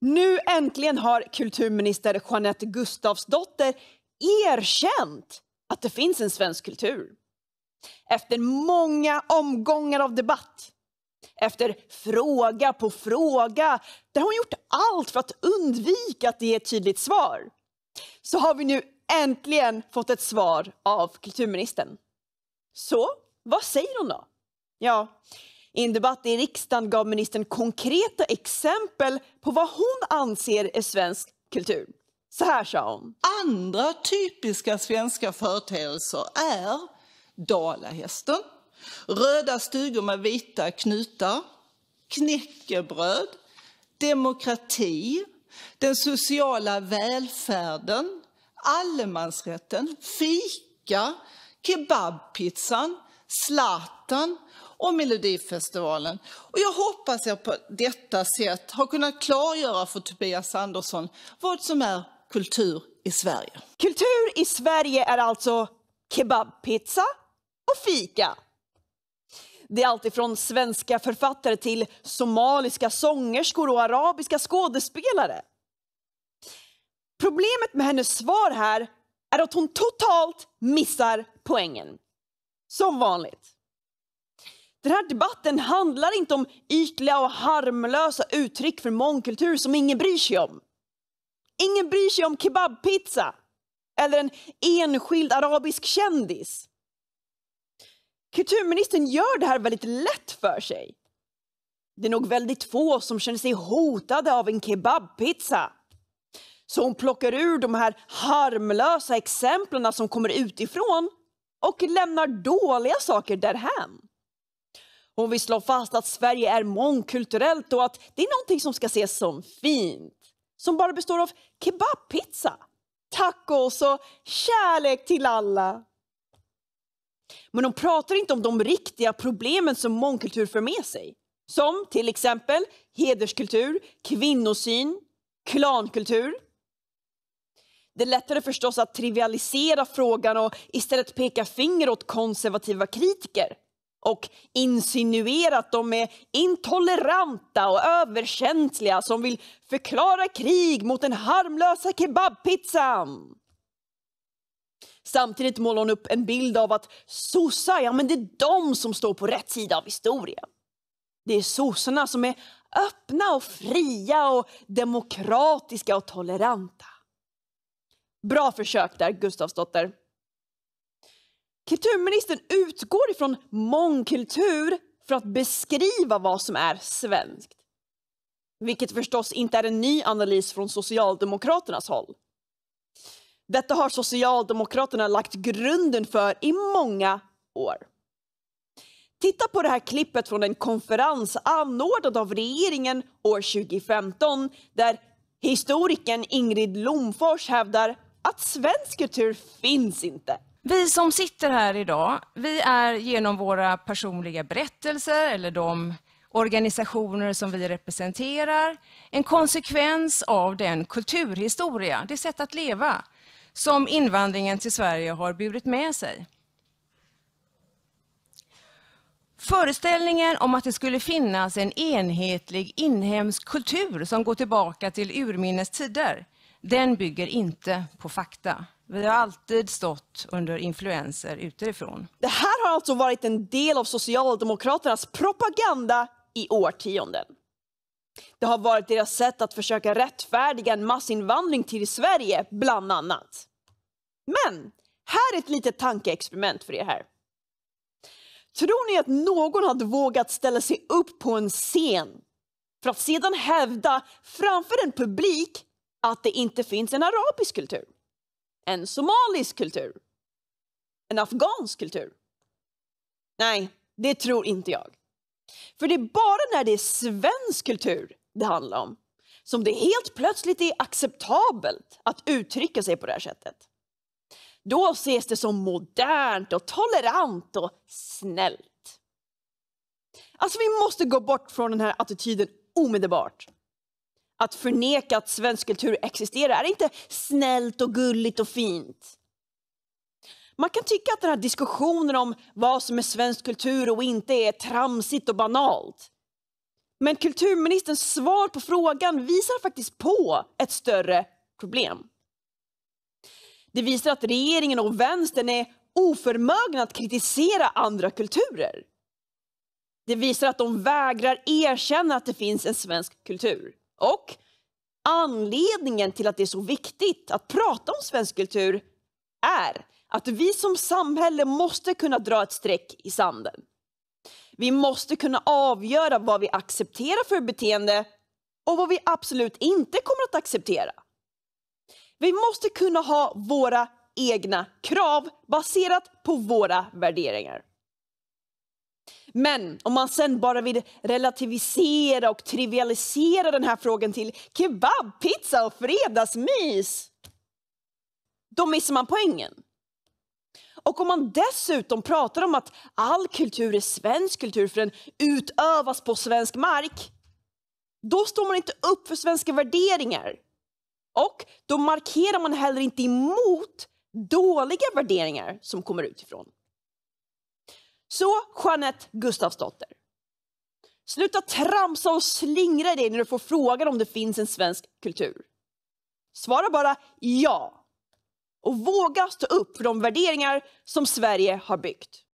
Nu äntligen har kulturminister Jeanette Gustafsdotter erkänt att det finns en svensk kultur. Efter många omgångar av debatt, efter fråga på fråga där hon gjort allt för att undvika att ge ett tydligt svar, så har vi nu äntligen fått ett svar av kulturministern. Så vad säger hon då? Ja, i en debatt i riksdagen gav ministern konkreta exempel på vad hon anser är svensk kultur. Så här sa hon. Andra typiska svenska företeelser är dalahästen, röda stugor med vita knutar, knäckebröd, demokrati, den sociala välfärden, allemansrätten, fika, kebabpizzan, Zlatan och Melodifestivalen. Och jag hoppas jag på detta sätt har kunnat klargöra för Tobias Andersson vad som är kultur i Sverige. Kultur i Sverige är alltså kebabpizza och fika. Det är alltifrån svenska författare till somaliska sångerskor och arabiska skådespelare. Problemet med hennes svar här är att hon totalt missar poängen. Som vanligt. Den här debatten handlar inte om ytliga och harmlösa uttryck för mångkultur som ingen bryr sig om. Ingen bryr sig om kebabpizza eller en enskild arabisk kändis. Kulturministern gör det här väldigt lätt för sig. Det är nog väldigt få som känner sig hotade av en kebabpizza. Så hon plockar ur de här harmlösa exemplen som kommer utifrån och lämnar dåliga saker därhän. Hon vill slå fast att Sverige är mångkulturellt och att det är någonting som ska ses som fint. Som bara består av kebabpizza, tacos och kärlek till alla. Men hon pratar inte om de riktiga problemen som mångkultur för med sig. Som till exempel hederskultur, kvinnosyn, klankultur. Det är lättare förstås att trivialisera frågan och istället peka finger åt konservativa kritiker och insinuerat de är intoleranta och överkänsliga som vill förklara krig mot den harmlösa kebabpizzan. Samtidigt målar hon upp en bild av att sossar, ja men det är de som står på rätt sida av historien. Det är sossarna som är öppna och fria och demokratiska och toleranta. Bra försök där, Gustavsdotter. Kulturministern utgår ifrån mångkultur för att beskriva vad som är svenskt. Vilket förstås inte är en ny analys från Socialdemokraternas håll. Detta har Socialdemokraterna lagt grunden för i många år. Titta på det här klippet från en konferens anordnad av regeringen år 2015 där historikern Ingrid Lomfors hävdar att svensk kultur finns inte. Vi som sitter här idag, vi är genom våra personliga berättelser eller de organisationer som vi representerar, en konsekvens av den kulturhistoria, det sätt att leva, som invandringen till Sverige har burit med sig. Föreställningen om att det skulle finnas en enhetlig inhemsk kultur som går tillbaka till urminnes tider, den bygger inte på fakta. Vi har alltid stått under influenser utifrån. Det här har alltså varit en del av Socialdemokraternas propaganda i årtionden. Det har varit deras sätt att försöka rättfärdiga en massinvandring till Sverige, bland annat. Men här är ett litet tankeexperiment för er här. Tror ni att någon hade vågat ställa sig upp på en scen för att sedan hävda framför en publik att det inte finns en arabisk kultur, en somalisk kultur, en afghansk kultur. Nej, det tror inte jag. För det är bara när det är svensk kultur det handlar om som det helt plötsligt är acceptabelt att uttrycka sig på det här sättet. Då ses det som modernt och tolerant och snällt. Alltså vi måste gå bort från den här attityden omedelbart att förneka att svensk kultur existerar är inte snällt och gulligt och fint. Man kan tycka att den här diskussionen om vad som är svensk kultur och inte är tramsigt och banalt. Men kulturministerns svar på frågan visar faktiskt på ett större problem. Det visar att regeringen och vänstern är oförmögna att kritisera andra kulturer. Det visar att de vägrar erkänna att det finns en svensk kultur. Och anledningen till att det är så viktigt att prata om svensk kultur är att vi som samhälle måste kunna dra ett streck i sanden. Vi måste kunna avgöra vad vi accepterar för beteende och vad vi absolut inte kommer att acceptera. Vi måste kunna ha våra egna krav baserat på våra värderingar. Men om man sen bara vill relativisera och trivialisera den här frågan till kebab, pizza och fredagsmys, då missar man poängen. Och om man dessutom pratar om att all kultur är svensk kultur för den utövas på svensk mark, då står man inte upp för svenska värderingar. Och då markerar man heller inte emot dåliga värderingar som kommer utifrån. Så Jeanette Gustafsdotter. Sluta tramsa och slingra dig när du får frågan om det finns en svensk kultur. Svara bara ja. Och våga stå upp för de värderingar som Sverige har byggt.